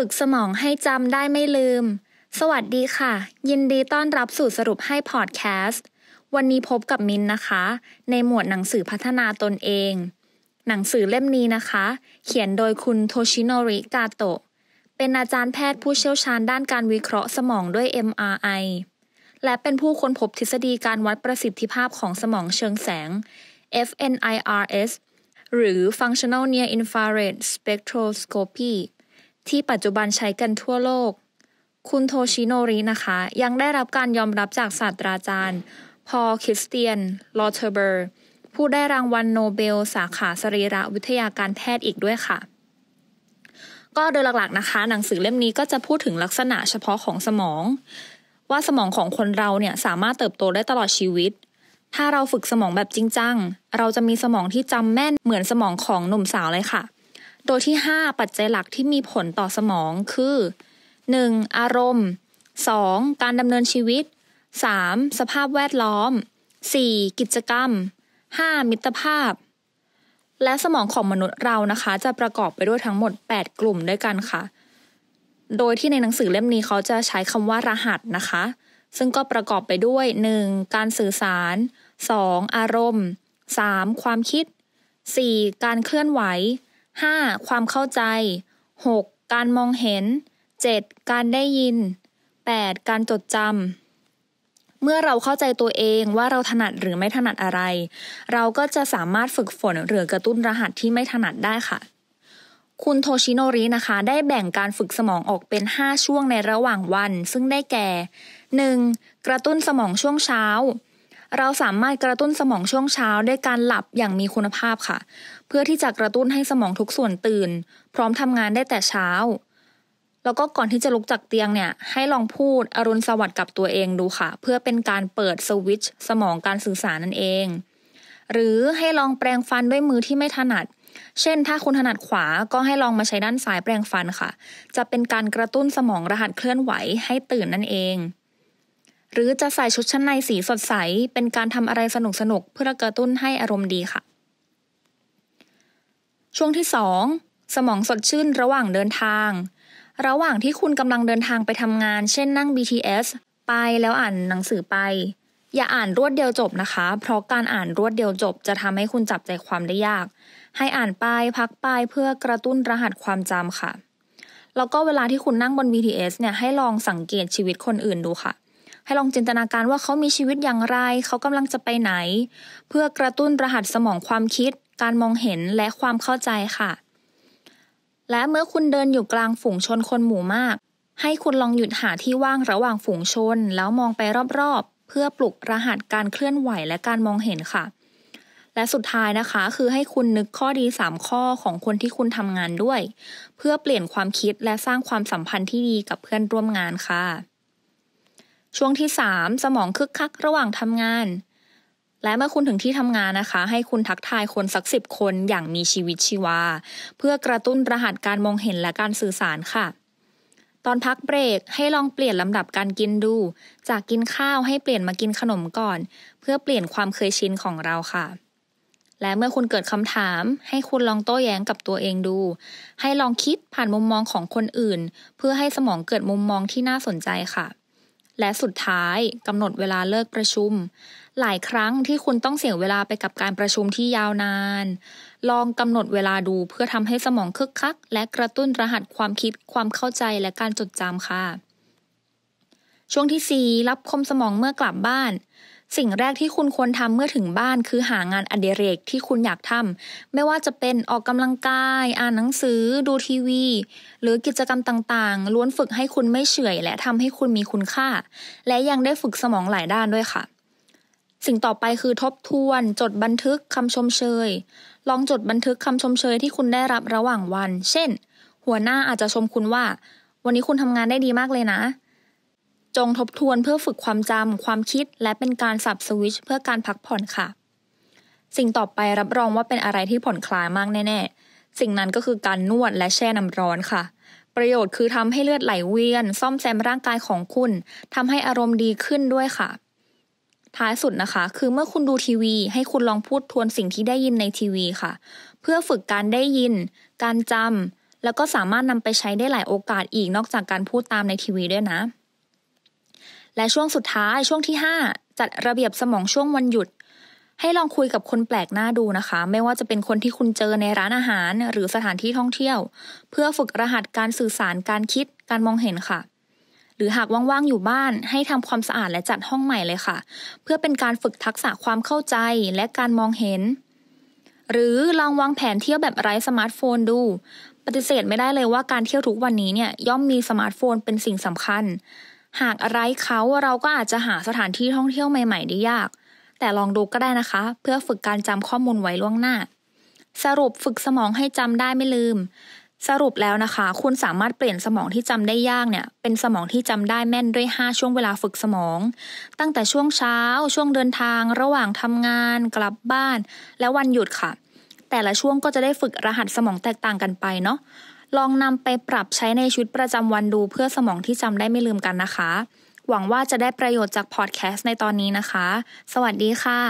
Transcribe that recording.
ฝึกสมองให้จำได้ไม่ลืม สวัสดีค่ะ ยินดีต้อนรับสู่สรุปให้พอดแคสต์ วันนี้พบกับมินนะคะ ในหมวดหนังสือพัฒนาตนเอง หนังสือเล่มนี้นะคะ เขียนโดยคุณโทชิโนริกาโตะ เป็นอาจารย์แพทย์ผู้เชี่ยวชาญด้านการวิเคราะห์สมองด้วย MRI และเป็นผู้ค้นพบทฤษฎีการวัดประสิทธิภาพของสมองเชิงแสง FNIRS หรือ Functional Near Infrared Spectroscopy ที่ปัจจุบันใช้กันทั่วโลก คุณโทชิโนรินะคะยังได้รับการยอมรับจากศาสตราจารย์ พอลคริสเตียนลอเทเบอร์ผู้ได้รางวัลโนเบล สาขาสรีรวิทยาการแพทย์อีกด้วยค่ะ ก็โดยหลักๆนะคะ หนังสือเล่มนี้ก็จะพูดถึงลักษณะเฉพาะของสมอง ว่าสมองของคนเราเนี่ยสามารถเติบโตได้ตลอดชีวิต ถ้าเราฝึกสมองแบบจริงจังเราจะมีสมองที่จำแม่นเหมือนสมองของหนุ่มสาวเลยค่ะโดยที่ 5 ปัจจัยหลักที่มีผลต่อสมองคือ 1. อารมณ์ 2. การดำเนินชีวิต 3. สภาพแวดล้อม 4. กิจกรรม 5. มิตรภาพ และสมองของมนุษย์เรานะคะ จะประกอบไปด้วยทั้งหมด 8 กลุ่มด้วยกันค่ะ โดยที่ในหนังสือเล่มนี้เขาจะใช้คำว่ารหัสนะคะ ซึ่งก็ประกอบไปด้วย 1. การสื่อสาร 2. อารมณ์ 3. ความคิด 4. การเคลื่อนไหว 5. ความเข้าใจ 6. การมองเห็น 7. การได้ยิน 8. การจดจำเมื่อเราเข้าใจตัวเองว่าเราถนัดหรือไม่ถนัดอะไร เราก็จะสามารถฝึกฝนหรือกระตุ้นรหัสที่ไม่ถนัดได้ค่ะ คุณโทชิโนรินะคะ ได้แบ่งการฝึกสมองออกเป็น 5 ช่วงในระหว่างวัน ซึ่งได้แก่ 1. กระตุ้นสมองช่วงเช้าเราสามารถกระตุ้นสมองช่วงเช้าด้วยการหลับอย่างมีคุณภาพค่ะ เพื่อที่จะกระตุ้นให้สมองทุกส่วนตื่น พร้อมทำงานได้แต่เช้า แล้วก็ก่อนที่จะลุกจากเตียงเนี่ย ให้ลองพูดอรุณสวัสดิ์กับตัวเองดูค่ะเพื่อเป็นการเปิดสวิตช์สมองการสื่อสารนั่นเอง หรือให้ลองแปรงฟันด้วยมือที่ไม่ถนัด เช่นถ้าคุณถนัดขวาก็ให้ลองมาใช้ด้านซ้ายแปรงฟันค่ะ จะเป็นการกระตุ้นสมองรหัสเคลื่อนไหวให้ตื่นนั่นเองหรือจะใส่ชุดชั้นในสีสดใส เป็นการทำอะไรสนุกสนุกเพื่อกระตุ้นให้อารมณ์ดีค่ะ ช่วงที่ 2 สมองสดชื่นระหว่างเดินทาง ระหว่างที่คุณกำลังเดินทางไปทำงาน เช่นนั่ง BTS ไปแล้วอ่านหนังสือไปอย่าอ่านรวดเดียวจบนะคะ เพราะการอ่านรวดเดียวจบจะทำให้คุณจับใจความได้ยาก ให้อ่านไปพักไปเพื่อกระตุ้นรหัสความจำค่ะแล้วก็เวลาที่คุณนั่งบน BTS เนี่ยให้ลองสังเกตชีวิตคนอื่นดูค่ะให้ลองจินตนาการว่าเขามีชีวิตอย่างไร เขากำลังจะไปไหน เพื่อกระตุ้นรหัสสมองความคิด การมองเห็นและความเข้าใจค่ะ และเมื่อคุณเดินอยู่กลางฝูงชนคนหมู่มาก ให้คุณลองหยุดหาที่ว่างระหว่างฝูงชน แล้วมองไปรอบๆ เพื่อปลุกรหัสการเคลื่อนไหว และการมองเห็นค่ะ และสุดท้ายนะคะ คือให้คุณนึกข้อดี 3 ข้อของคนที่คุณทำงานด้วย เพื่อเปลี่ยนความคิดและสร้างความสัมพันธ์ที่ดีกับเพื่อนร่วมงานค่ะช่วงที่ 3 สมองคึกคักระหว่างทำงาน และเมื่อคุณถึงที่ทำงานนะคะ ให้คุณทักทายคนสักสิบคนอย่างมีชีวิตชีวาเพื่อกระตุ้นรหัสการมองเห็นและการสื่อสารค่ะ ตอนพักเบรกให้ลองเปลี่ยนลำดับการกินดู จากกินข้าวให้เปลี่ยนมากินขนมก่อน เพื่อเปลี่ยนความเคยชินของเราค่ะ และเมื่อคุณเกิดคำถาม ให้คุณลองโต้แย้งกับตัวเองดู ให้ลองคิดผ่านมุมมองของคนอื่น เพื่อให้สมองเกิดมุมมองที่น่าสนใจค่ะและสุดท้าย กำหนดเวลาเลิกประชุม หลายครั้งที่คุณต้องเสียเวลาไปกับการประชุมที่ยาวนาน ลองกำหนดเวลาดูเพื่อทำให้สมองคึกคัก และกระตุ้นรหัสความคิด ความเข้าใจและการจดจำค่ะ ช่วงที่4รับคมสมองเมื่อกลับบ้านสิ่งแรกที่คุณควรทำเมื่อถึงบ้านคือหางานอดิเรกที่คุณอยากทำไม่ว่าจะเป็นออกกำลังกายอ่านหนังสือดูทีวีหรือกิจกรรมต่างๆ ล้วนฝึกให้คุณไม่เฉื่อยและทำให้คุณมีคุณค่าและยังได้ฝึกสมองหลายด้านด้วยค่ะ สิ่งต่อไปคือทบทวนจดบันทึกคำชมเชย ลองจดบันทึกคำชมเชยที่คุณได้รับระหว่างวัน เช่น หัวหน้าอาจจะชมคุณว่า วันนี้คุณทำงานได้ดีมากเลยนะจงทบทวนเพื่อฝึกความจำความคิดและเป็นการสับสวิชเพื่อการพักผ่อนค่ะ สิ่งต่อไปรับรองว่าเป็นอะไรที่ผ่อนคลายมากแน่ ๆ สิ่งนั้นก็คือการนวดและแช่น้ำร้อนค่ะ ประโยชน์คือทำให้เลือดไหลเวียน ซ่อมแซมร่างกายของคุณทำให้อารมณ์ดีขึ้นด้วยค่ะ ท้ายสุดนะคะ คือเมื่อคุณดูทีวี ให้คุณลองพูดทวนสิ่งที่ได้ยินในทีวีค่ะ เพื่อฝึกการได้ยิน การจำแล้วก็สามารถนำไปใช้ได้หลายโอกาสอีกนอกจากการพูดตามในทีวีด้วยนะและช่วงสุดท้ายช่วงที่ 5จัดระเบียบสมองช่วงวันหยุด ให้ลองคุยกับคนแปลกหน้าดูนะคะ ไม่ว่าจะเป็นคนที่คุณเจอในร้านอาหาร หรือสถานที่ท่องเที่ยว เพื่อฝึกรหัสการสื่อสารการคิด การมองเห็นค่ะ หรือหากว่างๆอยู่บ้าน ให้ทำความสะอาดและจัดห้องใหม่เลยค่ะ เพื่อเป็นการฝึกทักษะความเข้าใจและการมองเห็น หรือลองวางแผนเที่ยวแบบไร้สมาร์ทโฟนดู ปฏิเสธไม่ได้เลยว่าการเที่ยวทุกวันนี้เนี่ยย่อมมีสมาร์ทโฟนเป็นสิ่งสำคัญหากอะไรเขาเราก็อาจจะหาสถานที่ท่องเที่ยวใหม่ ๆได้ยาก แต่ลองดูก็ได้นะคะ เพื่อฝึกการจำข้อมูลไว้ล่วงหน้า สรุปฝึกสมองให้จำได้ไม่ลืม สรุปแล้วนะคะคุณสามารถเปลี่ยนสมองที่จำได้ยากเนี่ย เป็นสมองที่จำได้แม่นด้วย5ช่วงเวลาฝึกสมอง ตั้งแต่ช่วงเช้า ช่วงเดินทาง ระหว่างทำงานกลับบ้านและวันหยุดค่ะ แต่ละช่วงก็จะได้ฝึกรหัสสมองแตกต่างกันไปเนาะลองนำไปปรับใช้ในชีวิตประจำวันดูเพื่อสมองที่จำได้ไม่ลืมกันนะคะ หวังว่าจะได้ประโยชน์จากพอดแคสต์ในตอนนี้นะคะ สวัสดีค่ะ